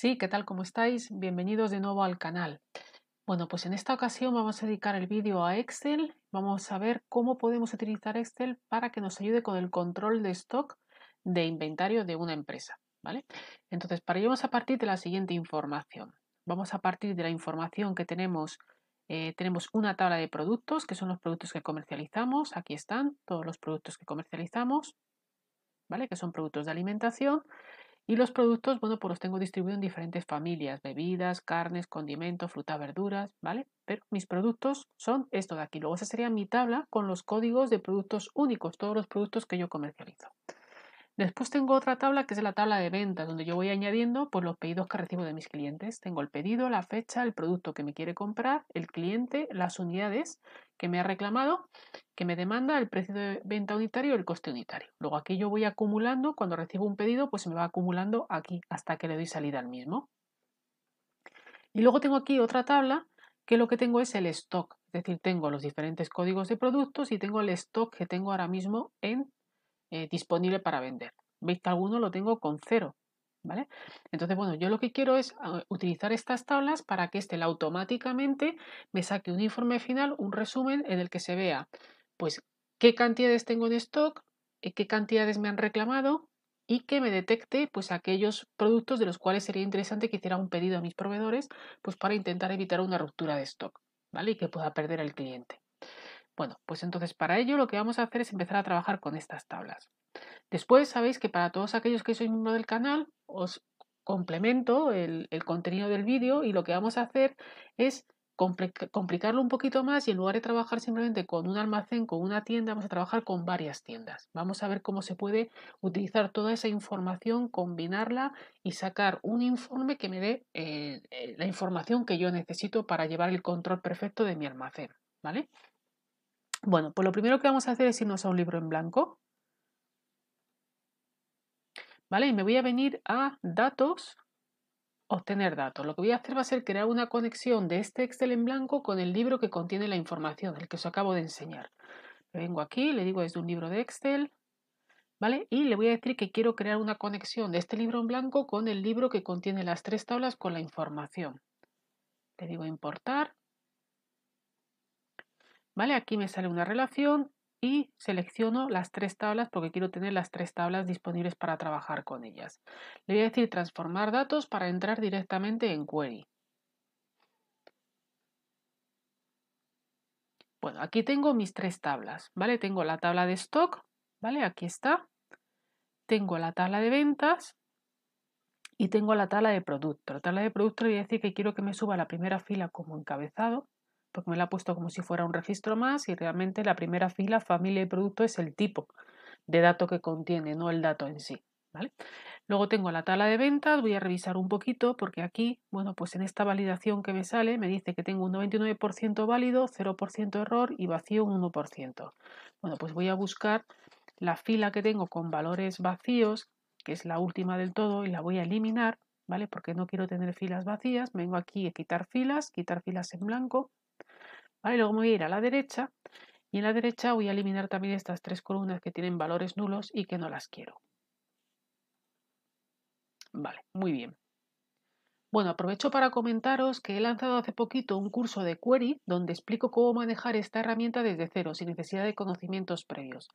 Sí, ¿qué tal? ¿Cómo estáis? Bienvenidos de nuevo al canal. Bueno, pues en esta ocasión vamos a dedicar el vídeo a Excel. Vamos a ver cómo podemos utilizar Excel para que nos ayude con el control de stock de inventario de una empresa. ¿vale? Entonces, para ello vamos a partir de la siguiente información. Vamos a partir de la información que tenemos. Eh, tenemos una tabla de productos, que son los productos que comercializamos. Aquí están todos los productos que comercializamos, ¿vale? Que son productos de alimentación. Y los productos, bueno, pues los tengo distribuidos en diferentes familias, bebidas, carnes, condimentos, frutas, verduras, ¿vale? Pero mis productos son esto de aquí. Luego esa sería mi tabla con los códigos de productos únicos, todos los productos que yo comercializo. Después tengo otra tabla que es la tabla de ventas, donde yo voy añadiendo pues, los pedidos que recibo de mis clientes. Tengo el pedido, la fecha, el producto que me quiere comprar, el cliente, las unidades que me ha reclamado, que me demanda el precio de venta unitario y el coste unitario. Luego aquí yo voy acumulando, cuando recibo un pedido, pues se me va acumulando aquí hasta que le doy salida al mismo. Y luego tengo aquí otra tabla que lo que tengo es el stock, es decir, tengo los diferentes códigos de productos y tengo el stock que tengo ahora mismo en, eh, disponible para vender. Veis que alguno lo tengo con cero, ¿Vale? Entonces, bueno, yo lo que quiero es ah, utilizar estas tablas para que Excel este, automáticamente me saque un informe final, un resumen en el que se vea, pues, qué cantidades tengo en stock, eh, qué cantidades me han reclamado y que me detecte, pues, aquellos productos de los cuales sería interesante que hiciera un pedido a mis proveedores, pues, para intentar evitar una ruptura de stock, ¿vale? Y que pueda perder el cliente. Bueno, pues entonces para ello lo que vamos a hacer es empezar a trabajar con estas tablas. Después sabéis que para todos aquellos que sois miembro del canal os complemento el, contenido del vídeo y lo que vamos a hacer es complicarlo un poquito más y en lugar de trabajar simplemente con un almacén, con una tienda, vamos a trabajar con varias tiendas. Vamos a ver cómo se puede utilizar toda esa información, combinarla y sacar un informe que me dé eh, eh, la información que yo necesito para llevar el control perfecto de mi almacén, ¿vale? Bueno, pues lo primero que vamos a hacer es irnos a un libro en blanco ¿Vale? Y me voy a venir a datos, obtener datos. Lo que voy a hacer va a ser crear una conexión de este Excel en blanco con el libro que contiene la información, el que os acabo de enseñar. vengo aquí, le digo es un libro de Excel, ¿vale? Y le voy a decir que quiero crear una conexión de este libro en blanco con el libro que contiene las tres tablas con la información. Le digo importar. ¿Vale? Aquí me sale una relación y selecciono las tres tablas porque quiero tener las tres tablas disponibles para trabajar con ellas. Le voy a decir transformar datos para entrar directamente en Query. Bueno, aquí tengo mis tres tablas, ¿vale? Tengo la tabla de stock, ¿vale? Aquí está. Tengo la tabla de ventas y tengo la tabla de producto. La tabla de producto le voy a decir que quiero que me suba a la primera fila como encabezado porque me la ha puesto como si fuera un registro más y realmente la primera fila, familia y producto, es el tipo de dato que contiene, no el dato en sí. ¿Vale? Luego tengo la tabla de ventas, voy a revisar un poquito porque aquí, bueno, pues en esta validación que me sale me dice que tengo un 99% válido, 0% error y vacío un 1%. Bueno, pues voy a buscar la fila que tengo con valores vacíos, que es la última del todo, y la voy a eliminar, ¿vale? Porque no quiero tener filas vacías, vengo aquí a quitar filas, quitar filas en blanco, Luego me voy a ir a la derecha y en la derecha voy a eliminar también estas tres columnas que tienen valores nulos y que no las quiero. Vale, muy bien. Bueno, aprovecho para comentaros que he lanzado hace poquito un curso de query donde explico cómo manejar esta herramienta desde cero, sin necesidad de conocimientos previos.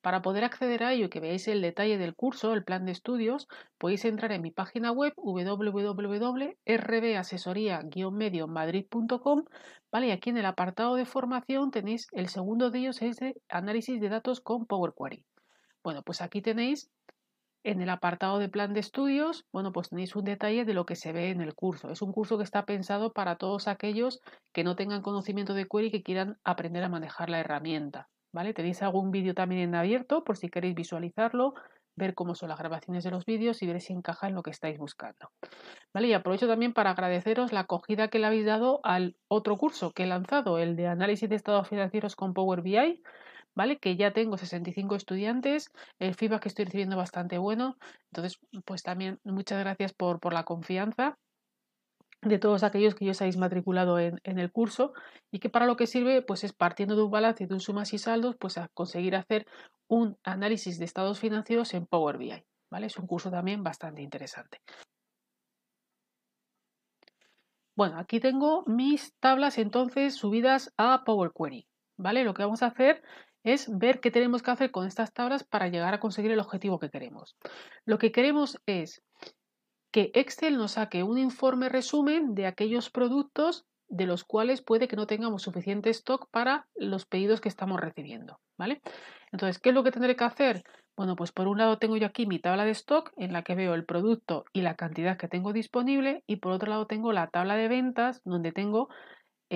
Para poder acceder a ello y que veáis el detalle del curso, el plan de estudios, podéis entrar en mi página web wwwrbasesoría madridcom ¿vale? aquí en el apartado de formación tenéis el segundo de ellos, es de análisis de datos con Power Query. Bueno, pues aquí tenéis en el apartado de plan de estudios, bueno, pues tenéis un detalle de lo que se ve en el curso. Es un curso que está pensado para todos aquellos que no tengan conocimiento de query y que quieran aprender a manejar la herramienta. ¿Vale? Tenéis algún vídeo también en abierto por si queréis visualizarlo, ver cómo son las grabaciones de los vídeos y ver si encaja en lo que estáis buscando. ¿Vale? Y aprovecho también para agradeceros la acogida que le habéis dado al otro curso que he lanzado, el de análisis de estados financieros con Power BI. ¿vale? Que ya tengo 65 estudiantes, el feedback que estoy recibiendo bastante bueno, entonces pues también muchas gracias por, la confianza de todos aquellos que ya os habéis matriculado en, el curso y que para lo que sirve pues es partiendo de un balance de un sumas y saldos pues a conseguir hacer un análisis de estados financieros en Power BI, ¿vale? Es un curso también bastante interesante. Bueno, aquí tengo mis tablas entonces subidas a Power Query, ¿vale? Lo que vamos a hacer es ver qué tenemos que hacer con estas tablas para llegar a conseguir el objetivo que queremos. Lo que queremos es que Excel nos saque un informe resumen de aquellos productos de los cuales puede que no tengamos suficiente stock para los pedidos que estamos recibiendo, ¿vale? Entonces, ¿qué es lo que tendré que hacer? Bueno, pues por un lado tengo yo aquí mi tabla de stock en la que veo el producto y la cantidad que tengo disponible y por otro lado tengo la tabla de ventas donde tengo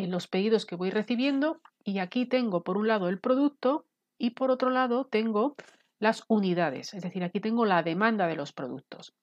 los pedidos que voy recibiendo y aquí tengo por un lado el producto y por otro lado tengo las unidades, es decir, aquí tengo la demanda de los productos.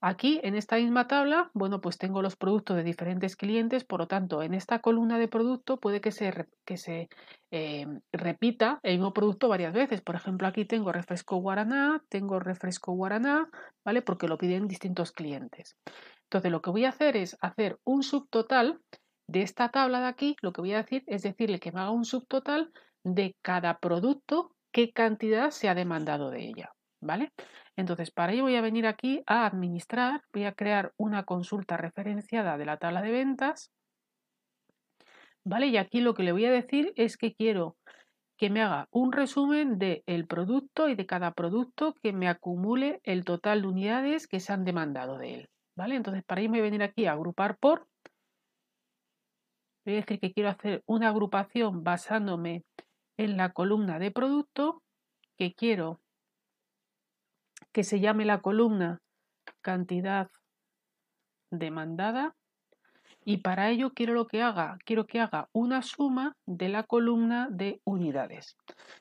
Aquí en esta misma tabla, bueno, pues tengo los productos de diferentes clientes, por lo tanto, en esta columna de producto puede que se, que se eh, repita el mismo producto varias veces. Por ejemplo, aquí tengo refresco guaraná, tengo refresco guaraná, ¿vale? Porque lo piden distintos clientes. Entonces, lo que voy a hacer es hacer un subtotal de esta tabla de aquí lo que voy a decir es decirle que me haga un subtotal de cada producto, qué cantidad se ha demandado de ella. ¿Vale? Entonces, para ello voy a venir aquí a administrar, voy a crear una consulta referenciada de la tabla de ventas. ¿Vale? Y aquí lo que le voy a decir es que quiero que me haga un resumen del el producto y de cada producto que me acumule el total de unidades que se han demandado de él. ¿Vale? Entonces, para ello me voy a venir aquí a agrupar por voy a decir que quiero hacer una agrupación basándome en la columna de producto, que quiero que se llame la columna cantidad demandada y para ello quiero lo que haga, quiero que haga una suma de la columna de unidades.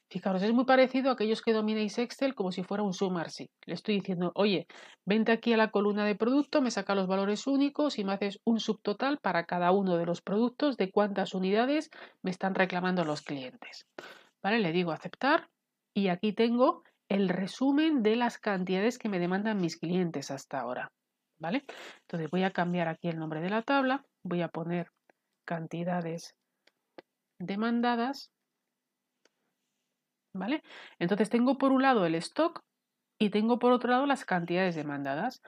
Fijaros, es muy parecido a aquellos que dominéis Excel como si fuera un sumar, sí. Le estoy diciendo, oye, vente aquí a la columna de producto, me saca los valores únicos y me haces un subtotal para cada uno de los productos de cuántas unidades me están reclamando los clientes. ¿Vale? Le digo aceptar y aquí tengo el resumen de las cantidades que me demandan mis clientes hasta ahora. ¿Vale? Entonces voy a cambiar aquí el nombre de la tabla voy a poner cantidades demandadas. ¿Vale? Entonces tengo por un lado el stock y tengo por otro lado las cantidades demandadas.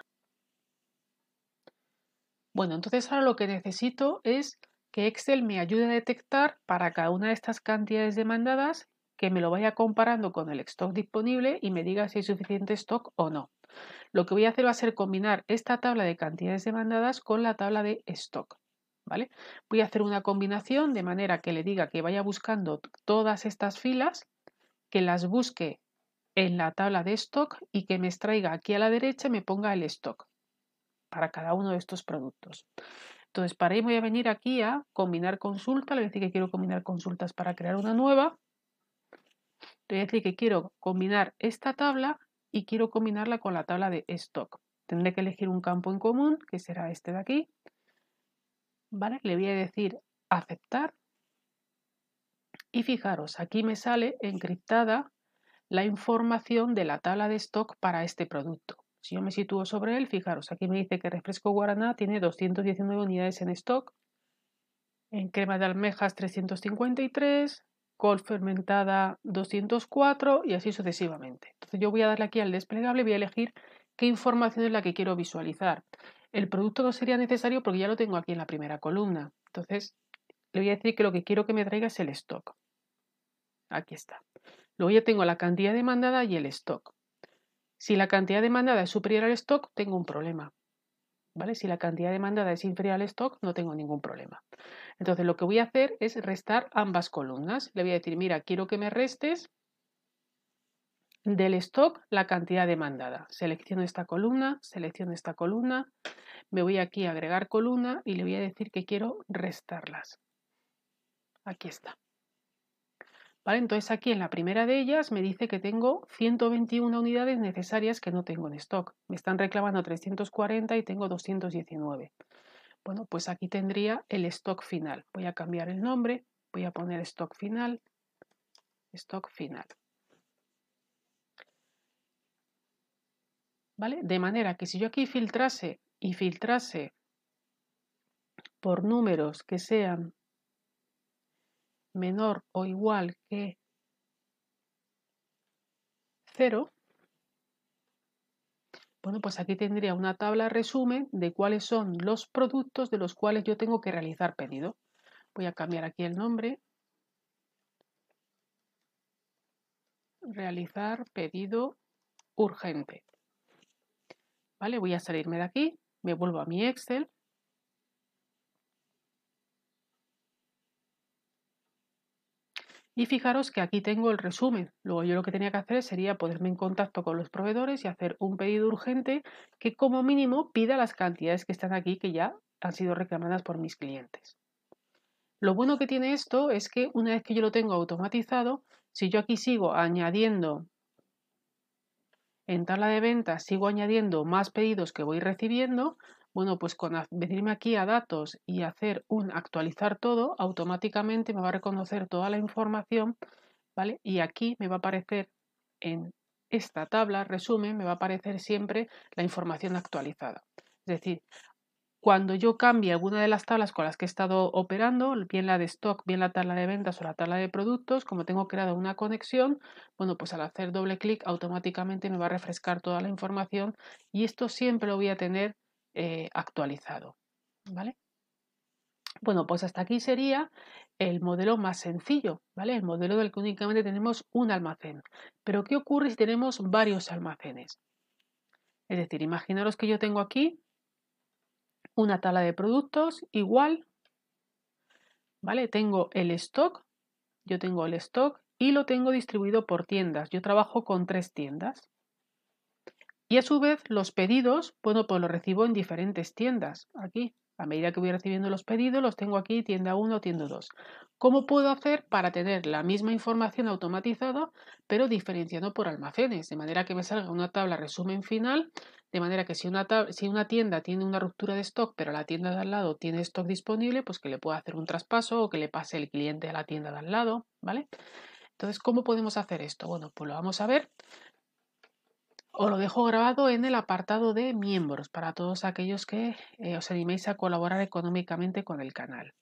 Bueno, entonces ahora lo que necesito es que Excel me ayude a detectar para cada una de estas cantidades demandadas que me lo vaya comparando con el stock disponible y me diga si hay suficiente stock o no. Lo que voy a hacer va a ser combinar esta tabla de cantidades demandadas con la tabla de stock. Voy a hacer una combinación de manera que le diga que vaya buscando todas estas filas, que las busque en la tabla de stock y que me extraiga aquí a la derecha y me ponga el stock para cada uno de estos productos. Entonces, para ello voy a venir aquí a combinar consulta, le voy a decir que quiero combinar consultas para crear una nueva. Le voy a decir que quiero combinar esta tabla y quiero combinarla con la tabla de stock. Tendré que elegir un campo en común, que será este de aquí. Le voy a decir aceptar. Y fijaros, aquí me sale encriptada la información de la tabla de stock para este producto. Si yo me sitúo sobre él, fijaros, aquí me dice que refresco guaraná tiene 219 unidades en stock, en crema de almejas 353, col fermentada 204 y así sucesivamente. Entonces yo voy a darle aquí al desplegable, y voy a elegir qué información es la que quiero visualizar. El producto no sería necesario porque ya lo tengo aquí en la primera columna. Entonces, le voy a decir que lo que quiero que me traiga es el stock. Aquí está. Luego ya tengo la cantidad demandada y el stock. Si la cantidad demandada es superior al stock, tengo un problema. ¿Vale? Si la cantidad demandada es inferior al stock, no tengo ningún problema. Entonces, lo que voy a hacer es restar ambas columnas. Le voy a decir, mira, quiero que me restes del stock la cantidad demandada. Selecciono esta columna, selecciono esta columna, me voy aquí a agregar columna y le voy a decir que quiero restarlas. Aquí está. Vale, entonces aquí en la primera de ellas me dice que tengo 121 unidades necesarias que no tengo en stock. Me están reclamando 340 y tengo 219. Bueno, pues aquí tendría el stock final. Voy a cambiar el nombre, voy a poner stock final, stock final. De manera que si yo aquí filtrase y filtrase por números que sean menor o igual que cero, bueno, pues aquí tendría una tabla resumen de cuáles son los productos de los cuales yo tengo que realizar pedido. Voy a cambiar aquí el nombre. Realizar pedido urgente. Voy a salirme de aquí, me vuelvo a mi Excel. Y fijaros que aquí tengo el resumen. Luego yo lo que tenía que hacer sería ponerme en contacto con los proveedores y hacer un pedido urgente que como mínimo pida las cantidades que están aquí que ya han sido reclamadas por mis clientes. Lo bueno que tiene esto es que una vez que yo lo tengo automatizado, si yo aquí sigo añadiendo en tabla de ventas sigo añadiendo más pedidos que voy recibiendo, bueno, pues con venirme aquí a datos y hacer un actualizar todo, automáticamente me va a reconocer toda la información, ¿vale? Y aquí me va a aparecer en esta tabla, resumen, me va a aparecer siempre la información actualizada. Es decir, cuando yo cambie alguna de las tablas con las que he estado operando, bien la de stock, bien la tabla de ventas o la tabla de productos, como tengo creada una conexión, bueno, pues al hacer doble clic automáticamente me va a refrescar toda la información y esto siempre lo voy a tener eh, actualizado, ¿vale? Bueno, pues hasta aquí sería el modelo más sencillo, ¿vale? El modelo del que únicamente tenemos un almacén. Pero ¿qué ocurre si tenemos varios almacenes? Es decir, imaginaros que yo tengo aquí una tabla de productos igual, ¿vale? Tengo el stock, yo tengo el stock y lo tengo distribuido por tiendas. Yo trabajo con tres tiendas. Y a su vez los pedidos, bueno, pues los recibo en diferentes tiendas. Aquí, a medida que voy recibiendo los pedidos, los tengo aquí, tienda 1, tienda 2. ¿Cómo puedo hacer para tener la misma información automatizada, pero diferenciando por almacenes? De manera que me salga una tabla resumen final de manera que si una, si una tienda tiene una ruptura de stock, pero la tienda de al lado tiene stock disponible, pues que le pueda hacer un traspaso o que le pase el cliente a la tienda de al lado, ¿vale? Entonces, ¿cómo podemos hacer esto? Bueno, pues lo vamos a ver. Os lo dejo grabado en el apartado de miembros para todos aquellos que eh, os animéis a colaborar económicamente con el canal.